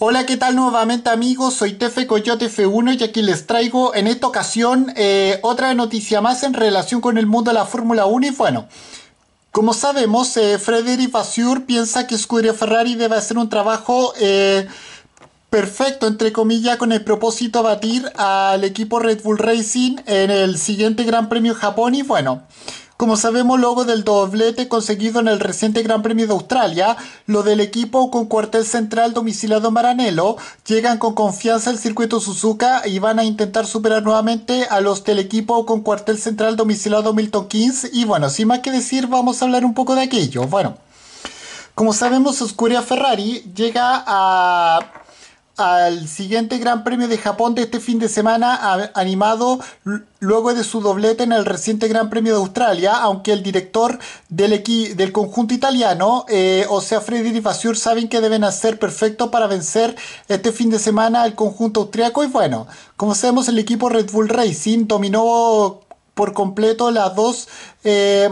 Hola, ¿qué tal nuevamente amigos? Soy Tefe Coyote F1 y aquí les traigo en esta ocasión eh, otra noticia más en relación con el mundo de la Fórmula 1 y bueno... Como sabemos, eh, Frederic Vasseur piensa que Scuderia Ferrari debe hacer un trabajo eh, perfecto, entre comillas, con el propósito de batir al equipo Red Bull Racing en el siguiente Gran Premio Japón y bueno... Como sabemos luego del doblete conseguido en el reciente Gran Premio de Australia, lo del equipo con cuartel central domiciliado en Maranello, llegan con confianza al circuito Suzuka y van a intentar superar nuevamente a los del equipo con cuartel central domiciliado Milton Keynes y bueno, sin más que decir vamos a hablar un poco de aquello. Bueno, como sabemos Oscuria Ferrari llega a al siguiente Gran Premio de Japón de este fin de semana, animado luego de su doblete en el reciente Gran Premio de Australia, aunque el director del, del conjunto italiano, o sea, y Fasur, saben que deben hacer perfecto para vencer este fin de semana al conjunto austriaco. Y bueno, como sabemos, el equipo Red Bull Racing dominó por completo las dos. Eh,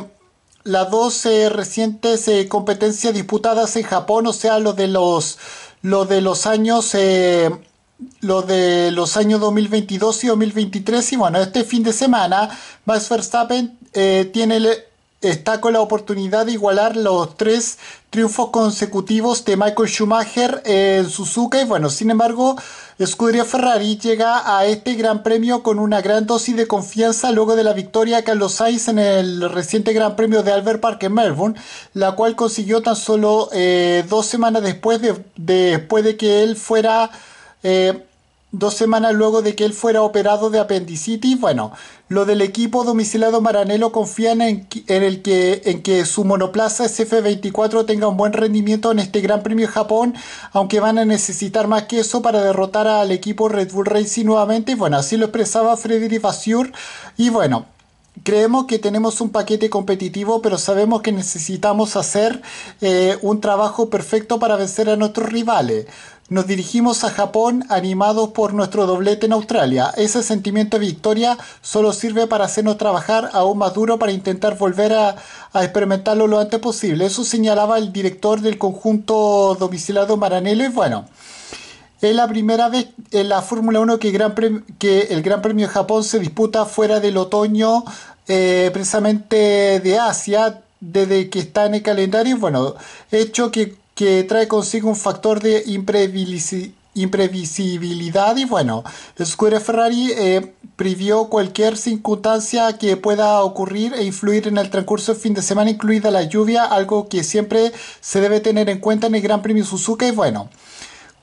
las dos eh, recientes eh, competencias disputadas en Japón, o sea, lo de los, lo de los años... Eh, lo de los años 2022 y 2023 y bueno, este fin de semana Max Verstappen tiene está con la oportunidad de igualar los tres triunfos consecutivos de Michael Schumacher en Suzuka y bueno, sin embargo, Scuderia Ferrari llega a este gran premio con una gran dosis de confianza luego de la victoria de Carlos Sainz en el reciente gran premio de Albert Park en Melbourne, la cual consiguió tan solo eh, dos semanas después de, después de que él fuera... Eh, dos semanas luego de que él fuera operado de apendicitis. Bueno, lo del equipo domiciliado Maranello confían en, el que, en que su monoplaza SF24 tenga un buen rendimiento en este Gran Premio Japón, aunque van a necesitar más que eso para derrotar al equipo Red Bull Racing nuevamente. Bueno, así lo expresaba Frederic Vasseur. Y bueno, creemos que tenemos un paquete competitivo, pero sabemos que necesitamos hacer eh, un trabajo perfecto para vencer a nuestros rivales. Nos dirigimos a Japón animados por nuestro doblete en Australia. Ese sentimiento de victoria solo sirve para hacernos trabajar aún más duro para intentar volver a, experimentarlo lo antes posible. Eso señalaba el director del conjunto domiciliado Maranello y bueno. Es la primera vez en la Fórmula 1 que, gran que el Gran Premio de Japón se disputa fuera del otoño, eh, precisamente de Asia, desde que está en el calendario. Bueno, hecho que, trae consigo un factor de imprevisibilidad y bueno, Square Ferrari eh, previó cualquier circunstancia que pueda ocurrir e influir en el transcurso del fin de semana, incluida la lluvia, algo que siempre se debe tener en cuenta en el Gran Premio Suzuka y bueno.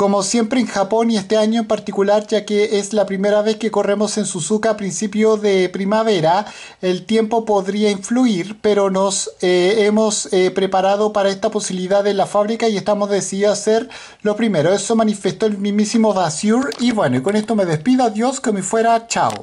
Como siempre en Japón y este año en particular, ya que es la primera vez que corremos en Suzuka a principio de primavera, el tiempo podría influir, pero nos eh, hemos eh, preparado para esta posibilidad en la fábrica y estamos decididos a hacer lo primero. Eso manifestó el mismísimo Dasur y bueno, con esto me despido, adiós, que me fuera, chao.